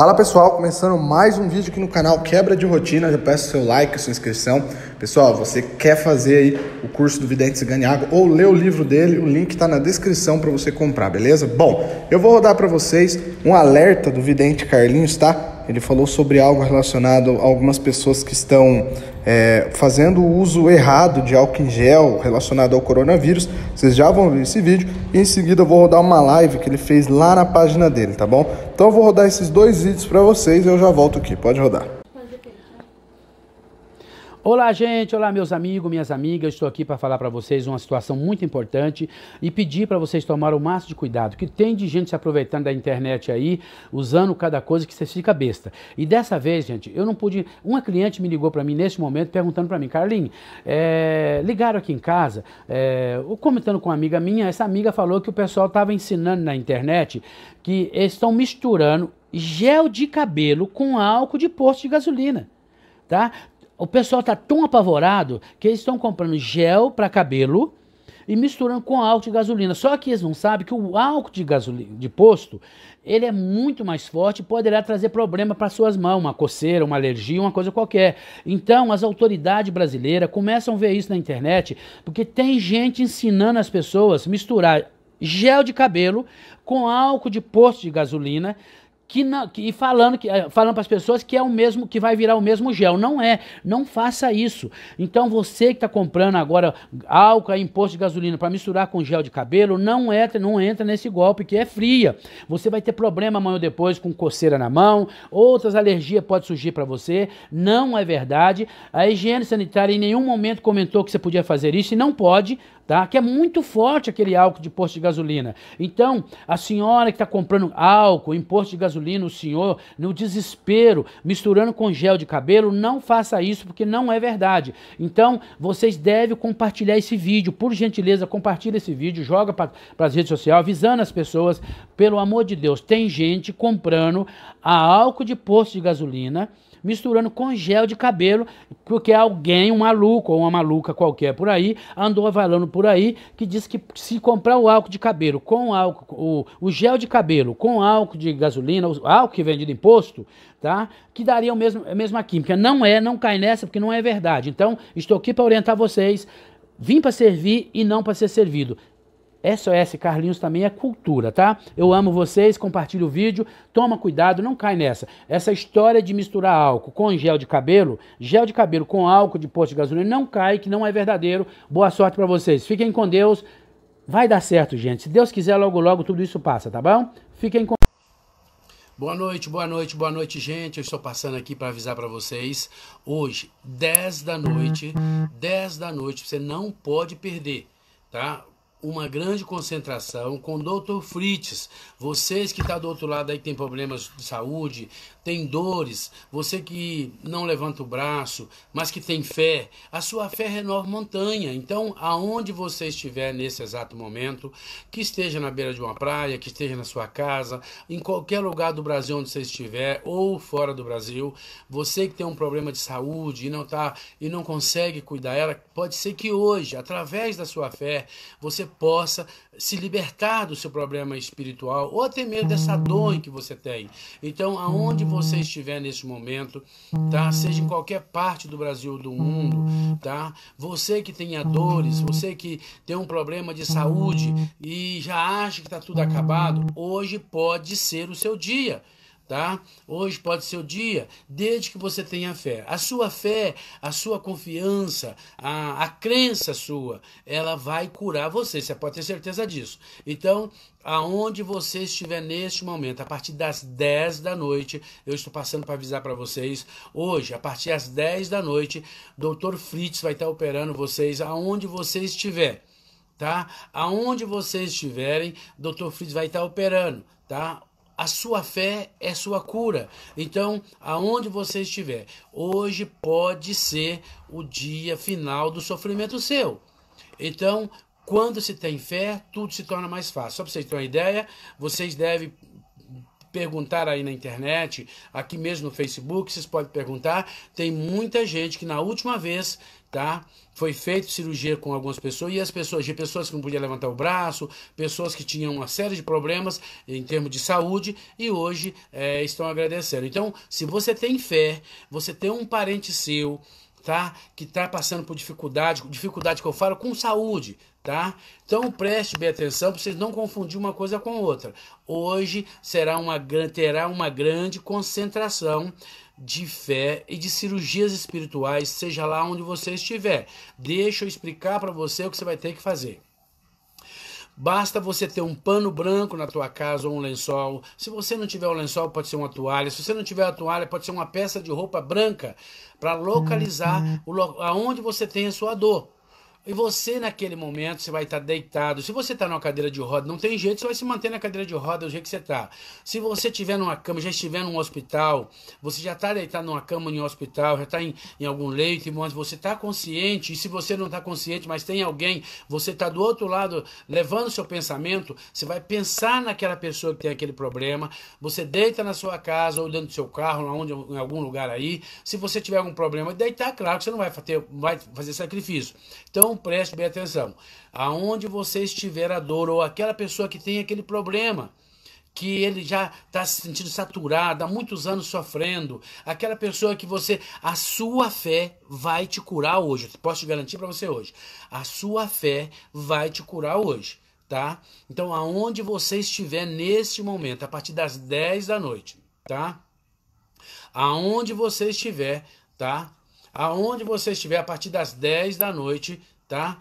Fala pessoal, começando mais um vídeo aqui no canal Quebra de Rotina, já peço seu like, sua inscrição. Pessoal, você quer fazer aí o curso do Vidente Ziganiago ou ler o livro dele, o link está na descrição para você comprar, beleza? Bom, eu vou rodar para vocês um alerta do Vidente Carlinhos, tá? ele falou sobre algo relacionado a algumas pessoas que estão é, fazendo o uso errado de álcool em gel relacionado ao coronavírus. Vocês já vão ver esse vídeo e em seguida eu vou rodar uma live que ele fez lá na página dele, tá bom? Então eu vou rodar esses dois vídeos para vocês e eu já volto aqui. Pode rodar. Olá, gente. Olá, meus amigos, minhas amigas. Estou aqui para falar para vocês uma situação muito importante e pedir para vocês tomar o máximo de cuidado, que tem de gente se aproveitando da internet aí, usando cada coisa que você fica besta. E dessa vez, gente, eu não pude. Uma cliente me ligou para mim neste momento perguntando para mim, Carlinhos, é... ligaram aqui em casa, é... comentando com uma amiga minha. Essa amiga falou que o pessoal estava ensinando na internet que eles estão misturando gel de cabelo com álcool de posto de gasolina tá? O pessoal está tão apavorado que eles estão comprando gel para cabelo e misturando com álcool de gasolina. Só que eles não sabem que o álcool de gasolina de posto, ele é muito mais forte e poderá trazer problema para suas mãos, uma coceira, uma alergia, uma coisa qualquer. Então, as autoridades brasileiras começam a ver isso na internet, porque tem gente ensinando as pessoas a misturar gel de cabelo com álcool de posto de gasolina que não, que, e falando que eh, falando para as pessoas que é o mesmo que vai virar o mesmo gel, não é, não faça isso. Então você que está comprando agora álcool, imposto de gasolina para misturar com gel de cabelo, não entra, não entra nesse golpe que é fria. Você vai ter problema amanhã ou depois com coceira na mão, outras alergias pode surgir para você, não é verdade. A higiene sanitária em nenhum momento comentou que você podia fazer isso e não pode tá? Que é muito forte aquele álcool de posto de gasolina. Então, a senhora que está comprando álcool em posto de gasolina, o senhor, no desespero, misturando com gel de cabelo, não faça isso porque não é verdade. Então, vocês devem compartilhar esse vídeo, por gentileza, compartilha esse vídeo, joga para as redes sociais, avisando as pessoas, pelo amor de Deus, tem gente comprando álcool de posto de gasolina misturando com gel de cabelo, porque alguém, um maluco ou uma maluca qualquer por aí, andou avalando por aí que disse que se comprar o álcool de cabelo com álcool, o, o gel de cabelo com álcool de gasolina, o álcool que vende de imposto, tá? Que daria o mesmo, a mesma química. Não é, não cai nessa, porque não é verdade. Então, estou aqui para orientar vocês. Vim para servir e não para ser servido. SOS Carlinhos também é cultura, tá? Eu amo vocês, compartilhe o vídeo, toma cuidado, não cai nessa. Essa história de misturar álcool com gel de cabelo, gel de cabelo com álcool de posto de gasolina, não cai, que não é verdadeiro. Boa sorte para vocês. Fiquem com Deus. Vai dar certo, gente. Se Deus quiser, logo logo tudo isso passa, tá bom? Fiquem com Boa noite, boa noite, boa noite, gente. Eu estou passando aqui para avisar para vocês. Hoje, 10 da noite, 10 da noite, você não pode perder, tá? uma grande concentração com o Dr. Fritz. Vocês que estão tá do outro lado aí que tem problemas de saúde, tem dores, você que não levanta o braço, mas que tem fé, a sua fé renova montanha. Então, aonde você estiver nesse exato momento, que esteja na beira de uma praia, que esteja na sua casa, em qualquer lugar do Brasil onde você estiver ou fora do Brasil, você que tem um problema de saúde e não tá e não consegue cuidar ela, pode ser que hoje, através da sua fé, você possa se libertar do seu problema espiritual ou até mesmo dessa dor que você tem. Então, aonde você estiver neste momento, tá? Seja em qualquer parte do Brasil ou do mundo, tá? Você que tenha dores, você que tem um problema de saúde e já acha que está tudo acabado, hoje pode ser o seu dia tá? Hoje pode ser o dia, desde que você tenha fé. A sua fé, a sua confiança, a, a crença sua, ela vai curar você, você pode ter certeza disso. Então, aonde você estiver neste momento, a partir das 10 da noite, eu estou passando para avisar para vocês, hoje, a partir das 10 da noite, Dr. Fritz vai estar operando vocês aonde você estiver. Tá? Aonde vocês estiverem, Dr. Fritz vai estar operando, tá? A sua fé é sua cura. Então, aonde você estiver, hoje pode ser o dia final do sofrimento seu. Então, quando se tem fé, tudo se torna mais fácil. Só para vocês terem uma ideia, vocês devem perguntar aí na internet, aqui mesmo no Facebook, vocês podem perguntar. Tem muita gente que na última vez, tá? Foi feito cirurgia com algumas pessoas e as pessoas, de pessoas que não podiam levantar o braço, pessoas que tinham uma série de problemas em termos de saúde e hoje é, estão agradecendo. Então, se você tem fé, você tem um parente seu, tá? Que está passando por dificuldade, dificuldade que eu falo com saúde, tá? Então preste bem atenção para vocês não confundir uma coisa com outra. Hoje será uma, terá uma grande concentração de fé e de cirurgias espirituais, seja lá onde você estiver. Deixa eu explicar para você o que você vai ter que fazer. Basta você ter um pano branco na tua casa ou um lençol. Se você não tiver um lençol, pode ser uma toalha. Se você não tiver a toalha, pode ser uma peça de roupa branca para localizar uhum. o lo aonde você tem a sua dor. E você, naquele momento, você vai estar deitado. Se você está numa cadeira de roda, não tem jeito, você vai se manter na cadeira de roda do jeito que você está. Se você estiver numa cama, já estiver num hospital, você já está deitado numa cama em um hospital, já está em, em algum leito, mas você está consciente. E se você não está consciente, mas tem alguém, você está do outro lado levando seu pensamento, você vai pensar naquela pessoa que tem aquele problema. Você deita na sua casa ou dentro do seu carro, onde, em algum lugar aí. Se você tiver algum problema, deitar, claro que você não vai, ter, vai fazer sacrifício. Então, preste bem atenção. Aonde você estiver a dor, ou aquela pessoa que tem aquele problema, que ele já está se sentindo saturado, há muitos anos sofrendo, aquela pessoa que você. A sua fé vai te curar hoje. Posso te garantir para você hoje. A sua fé vai te curar hoje. Tá? Então, aonde você estiver neste momento, a partir das 10 da noite, tá? Aonde você estiver, tá? Aonde você estiver, a partir das 10 da noite, tá?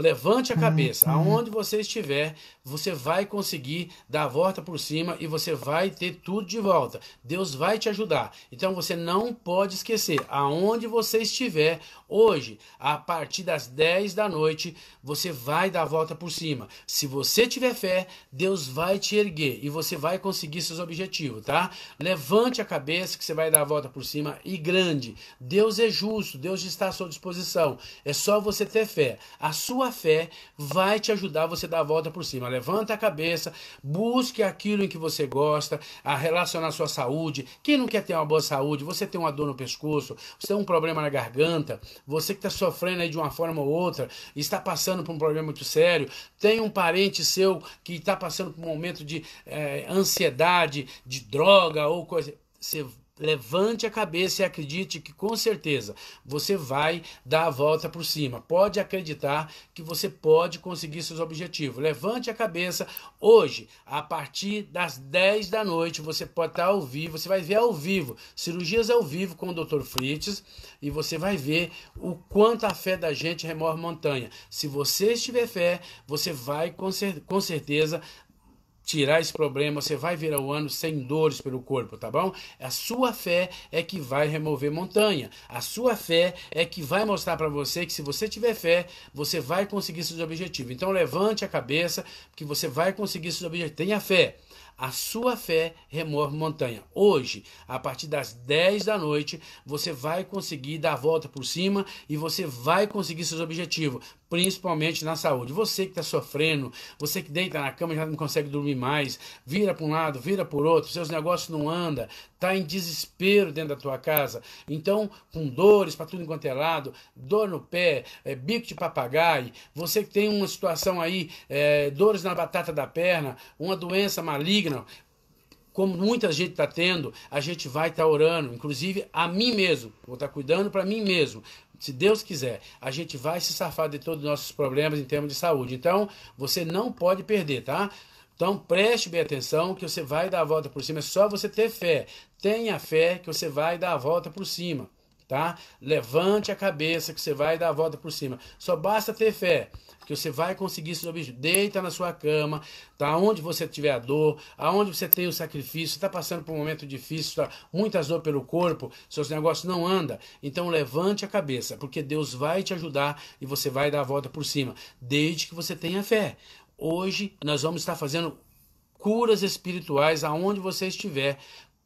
Levante a cabeça, uhum. aonde você estiver, você vai conseguir dar a volta por cima e você vai ter tudo de volta. Deus vai te ajudar. Então você não pode esquecer, aonde você estiver hoje, a partir das 10 da noite, você vai dar a volta por cima. Se você tiver fé, Deus vai te erguer e você vai conseguir seus objetivos, tá? Levante a cabeça que você vai dar a volta por cima e grande. Deus é justo, Deus está à sua disposição. É só você ter fé. A sua tua fé vai te ajudar você dar a volta por cima. Levanta a cabeça, busque aquilo em que você gosta, a relacionar a sua saúde. Quem não quer ter uma boa saúde? Você tem uma dor no pescoço, você tem um problema na garganta, você que está sofrendo aí de uma forma ou outra, está passando por um problema muito sério, tem um parente seu que está passando por um momento de é, ansiedade, de droga ou coisa. Você Levante a cabeça e acredite que com certeza você vai dar a volta por cima. Pode acreditar que você pode conseguir seus objetivos. Levante a cabeça hoje, a partir das 10 da noite, você pode estar ao vivo, você vai ver ao vivo, cirurgias ao vivo com o Dr. Fritz e você vai ver o quanto a fé da gente remove montanha. Se você estiver fé, você vai com, com certeza tirar esse problema, você vai virar o ano sem dores pelo corpo, tá bom? A sua fé é que vai remover montanha. A sua fé é que vai mostrar para você que se você tiver fé, você vai conseguir seus objetivos. Então levante a cabeça que você vai conseguir seus objetivos. Tenha fé. A sua fé remove montanha. Hoje, a partir das 10 da noite, você vai conseguir dar a volta por cima e você vai conseguir seus objetivos principalmente na saúde. Você que está sofrendo, você que deita na cama e já não consegue dormir mais, vira para um lado, vira o outro, seus negócios não andam, está em desespero dentro da tua casa. Então, com dores para tudo enquanto é lado, dor no pé, é, bico de papagaio, você que tem uma situação aí, é, dores na batata da perna, uma doença maligna, como muita gente está tendo, a gente vai estar tá orando, inclusive a mim mesmo, vou estar tá cuidando para mim mesmo, se Deus quiser, a gente vai se safar de todos os nossos problemas em termos de saúde. Então, você não pode perder, tá? Então preste bem atenção que você vai dar a volta por cima, é só você ter fé. Tenha fé que você vai dar a volta por cima tá? Levante a cabeça que você vai dar a volta por cima. Só basta ter fé que você vai conseguir seus objetivos. Deita na sua cama, tá? Onde você tiver a dor, aonde você tem o sacrifício, está passando por um momento difícil, tá? muitas dor pelo corpo, seus negócios não andam. Então levante a cabeça, porque Deus vai te ajudar e você vai dar a volta por cima, desde que você tenha fé. Hoje nós vamos estar fazendo curas espirituais aonde você estiver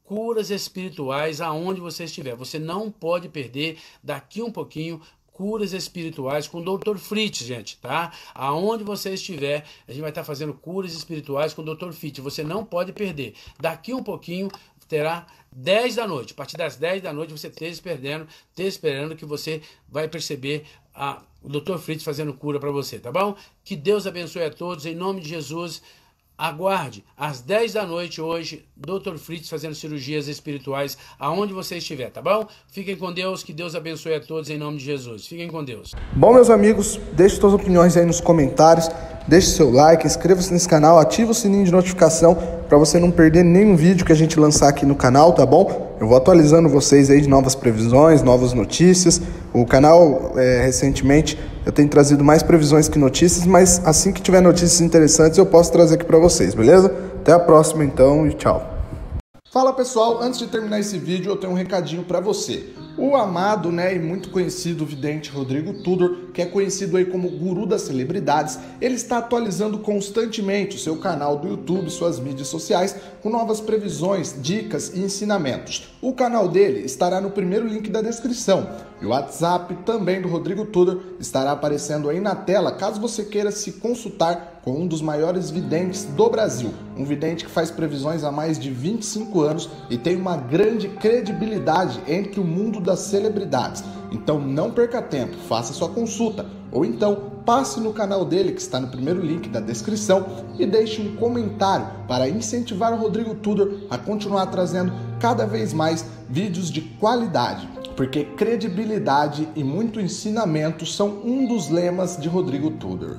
curas espirituais aonde você estiver. Você não pode perder daqui um pouquinho curas espirituais com o Dr. Fritz, gente, tá? Aonde você estiver, a gente vai estar fazendo curas espirituais com o Dr. Fritz. Você não pode perder. Daqui um pouquinho terá 10 da noite. A partir das 10 da noite você tá esteja perdendo, esteja tá esperando que você vai perceber a, o Dr. Fritz fazendo cura para você, tá bom? Que Deus abençoe a todos em nome de Jesus. Aguarde às 10 da noite hoje, Dr. Fritz fazendo cirurgias espirituais aonde você estiver, tá bom? Fiquem com Deus, que Deus abençoe a todos em nome de Jesus. Fiquem com Deus. Bom, meus amigos, deixe suas opiniões aí nos comentários, deixe seu like, inscreva-se nesse canal, ative o sininho de notificação para você não perder nenhum vídeo que a gente lançar aqui no canal, tá bom? Eu vou atualizando vocês aí de novas previsões, novas notícias. O canal, é, recentemente, eu tenho trazido mais previsões que notícias, mas assim que tiver notícias interessantes, eu posso trazer aqui para vocês, beleza? Até a próxima, então, e tchau. Fala pessoal, antes de terminar esse vídeo, eu tenho um recadinho para você. O amado né, e muito conhecido vidente Rodrigo Tudor, que é conhecido aí como guru das celebridades, ele está atualizando constantemente o seu canal do YouTube, suas mídias sociais, com novas previsões, dicas e ensinamentos. O canal dele estará no primeiro link da descrição. E o WhatsApp também do Rodrigo Tudor estará aparecendo aí na tela, caso você queira se consultar com um dos maiores videntes do Brasil, um vidente que faz previsões há mais de 25 anos e tem uma grande credibilidade entre o mundo das celebridades. Então não perca tempo, faça sua consulta ou então passe no canal dele que está no primeiro link da descrição e deixe um comentário para incentivar o Rodrigo Tudor a continuar trazendo cada vez mais vídeos de qualidade, porque credibilidade e muito ensinamento são um dos lemas de Rodrigo Tudor.